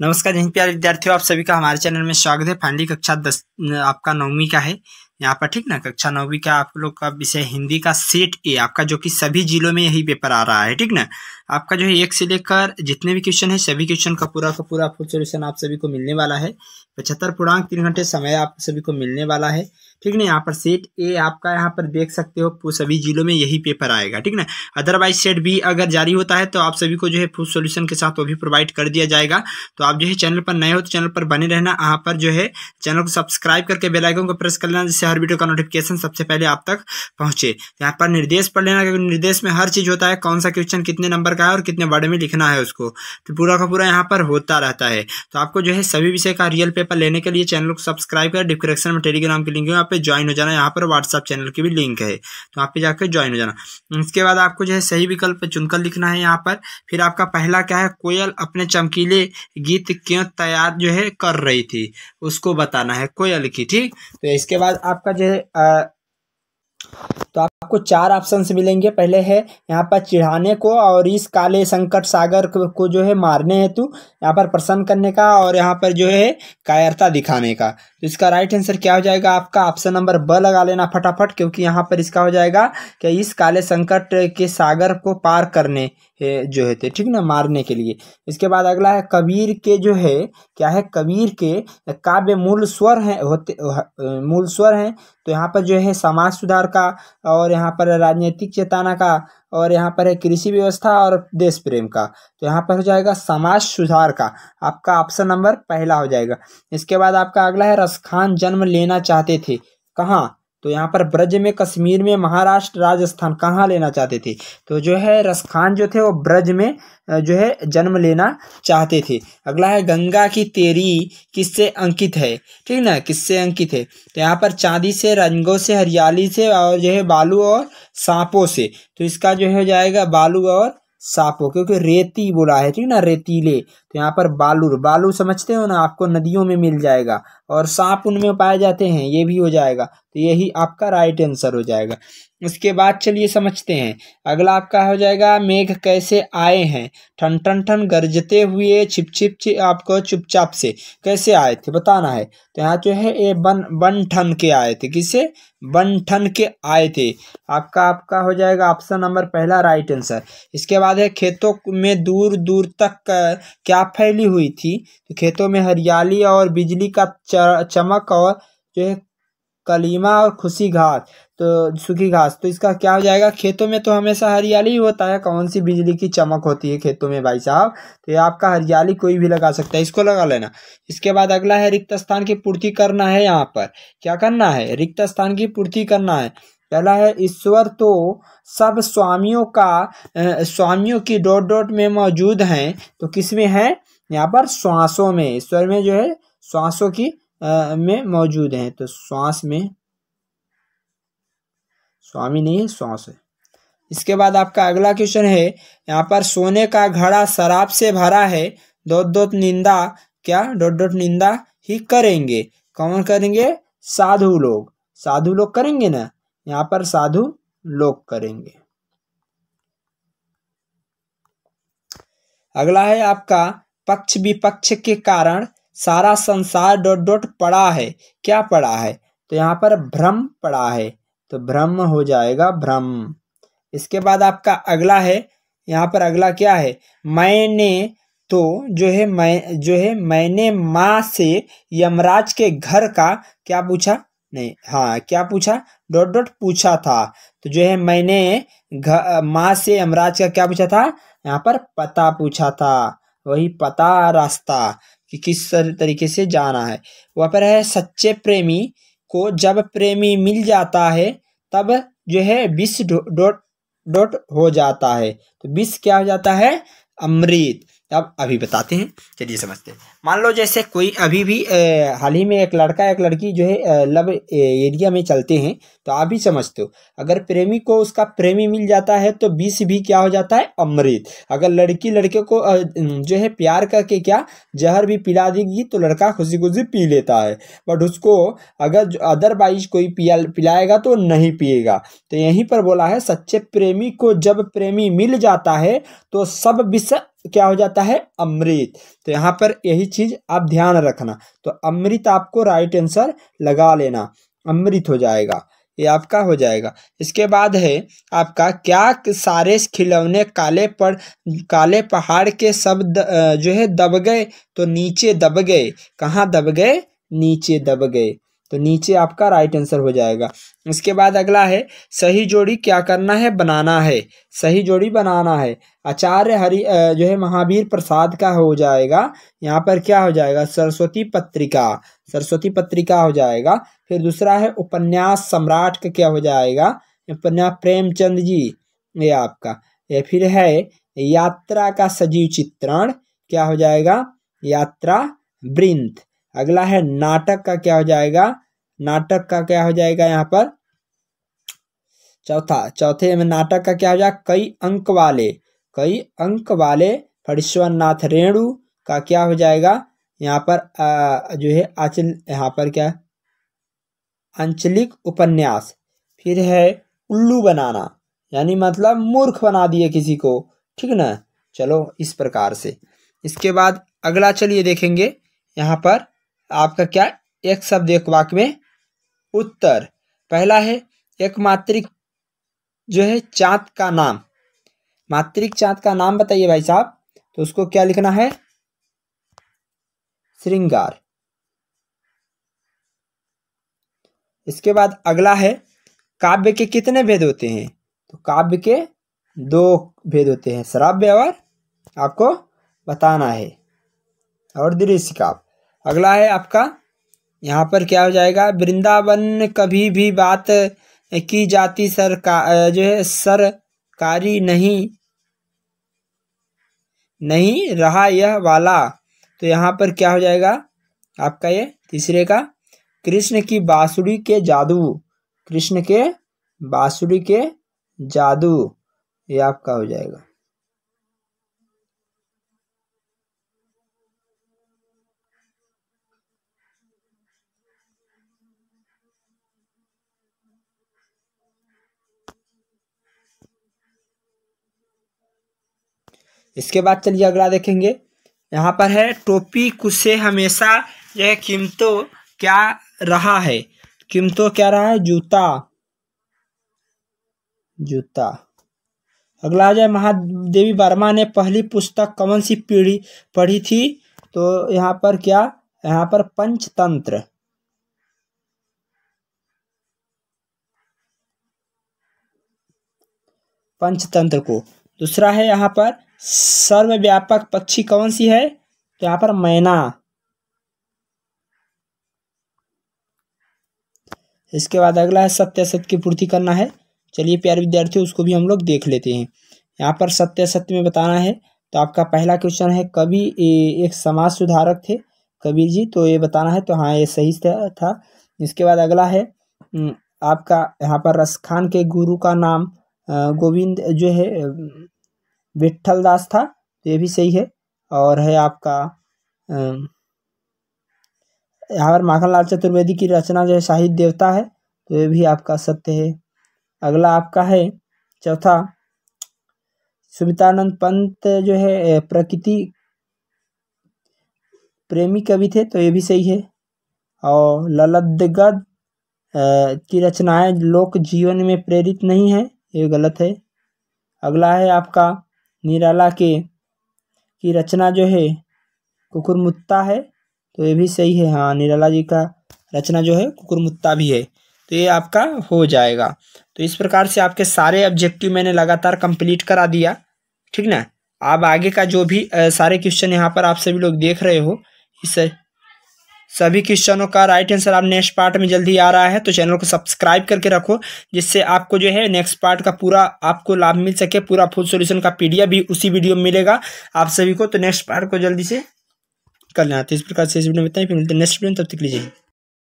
नमस्कार जी प्यारे विद्यार्थियों आप सभी का हमारे चैनल में स्वागत है फाइनली कक्षा दस आपका नौवीं का है यहाँ पर ठीक ना कक्षा नौवीं का आप लोग का विषय हिंदी का सेट ए आपका जो कि सभी जिलों में यही पेपर आ रहा है ठीक ना आपका जो है एक से लेकर जितने भी क्वेश्चन है सभी क्वेश्चन का पूरा का पूरा फुल सोल्यूशन आप सभी को मिलने वाला है पचहत्तर पूर्णांक तीन घंटे समय आप सभी को मिलने वाला है ठीक ना यहाँ पर सेट ए आपका यहाँ पर देख सकते हो सभी जिलों में यही पेपर आएगा ठीक ना अदरवाइज सेट बी अगर जारी होता है तो आप सभी को जो है फूड सोल्यूशन के साथ वो भी प्रोवाइड कर दिया जाएगा तो आप जो है चैनल पर नए हो तो चैनल पर बने रहना यहाँ पर जो है चैनल को सब्सक्राइब करके बेलाइकन को प्रेस कर लेना जिससे हर वीडियो का नोटिफिकेशन सबसे पहले आप तक पहुंचे तो यहाँ पर निर्देश पढ़ लेना क्योंकि निर्देश में हर चीज होता है कौन सा क्वेश्चन कितने नंबर का है और कितने वर्ड में लिखना है उसको तो पूरा का पूरा यहाँ पर होता रहता है तो आपको जो है सभी विषय का रियल पेपर लेने के लिए चैनल को सब्सक्राइब कर डिस्क्रिप्शन में टेलीग्राम की लिंक यहाँ पे ज्वाइन हो जाना यहाँ पर व्हाट्सअप चैनल की भी लिंक है तो वहाँ पे जाकर ज्वाइन हो जाना इसके बाद आपको जो है सही विकल्प चुनकर लिखना है यहाँ पर फिर आपका पहला क्या है कोयल अपने चमकीले गीत क्यों तैयार जो है कर रही थी उसको बताना है कोयल की ठीक तो इसके बाद आपका जो है तो आपको चार ऑप्शन मिलेंगे पहले है यहाँ पर चिढ़ाने को और इस काले संकट सागर को जो है मारने हेतु यहाँ पर प्रसन्न करने का और यहाँ पर जो है कायरता दिखाने का तो इसका राइट आंसर क्या हो जाएगा आपका ऑप्शन नंबर ब लगा लेना फटाफट क्योंकि यहाँ पर इसका हो जाएगा कि इस काले संकट के सागर को पार करने जो है थे ठीक ना मारने के लिए इसके बाद अगला है कबीर के जो है क्या है कबीर के काव्य मूल स्वर हैं होते मूल स्वर हैं तो यहाँ पर जो है समाज सुधार का और यहाँ पर राजनीतिक चेताना का और यहाँ पर है कृषि व्यवस्था और देश प्रेम का तो यहाँ पर हो जाएगा समाज सुधार का आपका ऑप्शन नंबर पहला हो जाएगा इसके बाद आपका अगला है रसखान जन्म लेना चाहते थे कहाँ तो यहाँ पर ब्रज में कश्मीर में महाराष्ट्र राजस्थान कहाँ लेना चाहते थे तो जो है रसखान जो थे वो ब्रज में जो है जन्म लेना चाहते थे अगला है गंगा की तेरी किससे अंकित है ठीक ना किससे अंकित है तो यहाँ पर चांदी से रंगों से हरियाली से और जो है बालू और सांपों से तो इसका जो हो जाएगा बालू और सांपों क्योंकि रेती बोला है ठीक है ना रेतीले तो यहाँ पर बालू बालू समझते हो ना आपको नदियों में मिल जाएगा और सांप उनमें पाए जाते हैं ये भी हो जाएगा तो यही आपका राइट आंसर हो जाएगा उसके बाद चलिए समझते हैं अगला आपका हो जाएगा मेघ कैसे आए हैं ठन ठन ठन गरजते हुए छिप छिप छिप आपको चुपचाप से कैसे आए थे बताना है तो यहाँ जो है ये बन बन ठन के आए थे किसे बन ठन के आए थे आपका आपका हो जाएगा ऑप्शन नंबर पहला राइट आंसर इसके बाद है खेतों में दूर दूर तक क्या फैली हुई थी तो खेतों में हरियाली और बिजली का चमक और जो है कलीमा और खुशी घास तो सूखी घास तो इसका क्या हो जाएगा खेतों में तो हमेशा हरियाली ही होता है कौन सी बिजली की चमक होती है खेतों में भाई साहब तो ये आपका हरियाली कोई भी लगा सकता है इसको लगा लेना इसके बाद अगला है रिक्त स्थान की पूर्ति करना है यहाँ पर क्या करना है रिक्त स्थान की पूर्ति करना है पहला है ईश्वर तो सब स्वामियों का स्वामियों की डॉट डॉट में मौजूद हैं तो किस में है यहाँ पर श्वासों में ईश्वर में जो है श्वासों की में मौजूद हैं तो श्वास में स्वामी नहीं है श्वास है इसके बाद आपका अगला क्वेश्चन है यहाँ पर सोने का घड़ा शराब से भरा है दो दो निंदा क्या डोट डोट निंदा ही करेंगे कौन करेंगे साधु लोग साधु लोग करेंगे ना यहाँ पर साधु लोग करेंगे अगला है आपका पक्ष विपक्ष के कारण सारा संसार डॉट डॉट पड़ा है क्या पड़ा है तो यहाँ पर भ्रम पड़ा है तो भ्रम हो जाएगा भ्रम इसके बाद आपका अगला है यहाँ पर अगला क्या है मैंने तो जो है मैं जो है मैंने माँ से यमराज के घर का क्या पूछा नहीं हाँ क्या पूछा डॉट डॉट पूछा था तो जो है मैंने माँ से यमराज का क्या पूछा था यहाँ पर पता पूछा था वही पता रास्ता कि किस तरीके से जाना है वह पर है सच्चे प्रेमी को जब प्रेमी मिल जाता है तब जो है विष डॉट डॉट हो जाता है तो विष क्या हो जाता है अमृत अब अभी बताते हैं चलिए समझते हैं मान लो जैसे कोई अभी भी हाल ही में एक लड़का एक लड़की जो है लव एरिया में चलते हैं तो आप भी समझते हो अगर प्रेमी को उसका प्रेमी मिल जाता है तो बीस भी क्या हो जाता है अमृत अगर लड़की लड़के को जो है प्यार करके क्या जहर भी पिला देगी तो लड़का खुशी खुशी पी लेता है बट उसको अगर अदरवाइज कोई पिया पिलाएगा तो नहीं पिएगा तो यहीं पर बोला है सच्चे प्रेमी को जब प्रेमी मिल जाता है तो सब विषय तो क्या हो जाता है अमृत तो यहाँ पर यही चीज आप ध्यान रखना तो अमृत आपको राइट आंसर लगा लेना अमृत हो जाएगा ये आपका हो जाएगा इसके बाद है आपका क्या सारे खिलौने काले पड़ काले पहाड़ के सब द, जो है दब गए तो नीचे दब गए कहाँ दब गए नीचे दब गए तो नीचे आपका राइट आंसर हो जाएगा इसके बाद अगला है सही जोड़ी क्या करना है बनाना है सही जोड़ी बनाना है आचार्य हरि जो है महावीर प्रसाद का हो जाएगा यहाँ पर क्या हो जाएगा सरस्वती पत्रिका सरस्वती पत्रिका हो जाएगा फिर दूसरा है उपन्यास सम्राट का क्या हो जाएगा उपन्यास प्रेमचंद जी ये आपका ये फिर है यात्रा का सजीव चित्रण क्या हो जाएगा यात्रा वृंत अगला है नाटक का क्या हो जाएगा नाटक का क्या हो जाएगा यहाँ पर चौथा चौथे में नाटक का क्या हो जाएगा कई अंक वाले कई अंक वाले फरिश्वरनाथ रेणु का क्या हो जाएगा यहाँ पर आ, जो है आंचल यहाँ पर क्या आंचलिक उपन्यास फिर है उल्लू बनाना यानी मतलब मूर्ख बना दिए किसी को ठीक ना चलो इस प्रकार से इसके बाद अगला चलिए देखेंगे यहाँ पर आपका क्या एक शब्द एक वाक्य में उत्तर पहला है एक मात्रिक जो है चाँद का नाम मात्रिक चाँद का नाम बताइए भाई साहब तो उसको क्या लिखना है श्रृंगार इसके बाद अगला है काव्य के कितने भेद होते हैं तो काव्य के दो भेद होते हैं श्राव्य और आपको बताना है और दृश्य काव्य अगला है आपका यहाँ पर क्या हो जाएगा वृंदावन कभी भी बात की जाती सरकार जो है सरकारी नहीं नहीं रहा यह वाला तो यहाँ पर क्या हो जाएगा आपका ये तीसरे का कृष्ण की बांसुड़ी के जादू कृष्ण के बांसुड़ी के जादू ये आपका हो जाएगा इसके बाद चलिए अगला देखेंगे यहाँ पर है टोपी कुसे हमेशा यह कीमतों क्या रहा है कीमतों क्या रहा है जूता जूता अगला आ जाए महादेवी वर्मा ने पहली पुस्तक कौन सी पीढ़ी पढ़ी थी तो यहाँ पर क्या यहाँ पर पंचतंत्र पंचतंत्र को दूसरा है यहाँ पर सर्वव्यापक पक्षी कौन सी है तो यहाँ पर मैना इसके बाद अगला है सत्य सत्य की पूर्ति करना है चलिए प्यारे विद्यार्थियों उसको भी हम लोग देख लेते हैं यहाँ पर सत्य सत्य में बताना है तो आपका पहला क्वेश्चन है कवि एक समाज सुधारक थे कबीर जी तो ये बताना है तो हाँ ये सही था इसके बाद अगला है आपका यहाँ पर रसखान के गुरु का नाम गोविंद जो है विट्ठल दास था तो ये भी सही है और है आपका यहाँ पर माखनलाल चतुर्वेदी की रचना जो है शाहिद देवता है तो ये भी आपका सत्य है अगला आपका है चौथा सुमितानंद पंत जो है प्रकृति प्रेमी कवि थे तो ये भी सही है और ललदगद की रचनाएं लोक जीवन में प्रेरित नहीं है ये गलत है अगला है आपका निराला के की रचना जो है कुकुरमुत्ता है तो ये भी सही है हाँ निराला जी का रचना जो है कुकुरमुत्ता भी है तो ये आपका हो जाएगा तो इस प्रकार से आपके सारे ऑब्जेक्टिव मैंने लगातार कंप्लीट करा दिया ठीक ना आप आगे का जो भी आ, सारे क्वेश्चन यहाँ पर आप सभी लोग देख रहे हो इस सभी क्वेश्चनों का राइट आंसर आप नेक्स्ट पार्ट में जल्दी आ रहा है तो चैनल को सब्सक्राइब करके रखो जिससे आपको जो है नेक्स्ट पार्ट का पूरा आपको लाभ मिल सके पूरा फुल सॉल्यूशन का पीडीएफ भी उसी वीडियो में मिलेगा आप सभी को तो नेक्स्ट पार्ट को जल्दी से कर लेना तो इस प्रकार से इस वीडियो में बताएं फिर मिलते हैं नेक्स्ट वीडियो तब तक लीजिए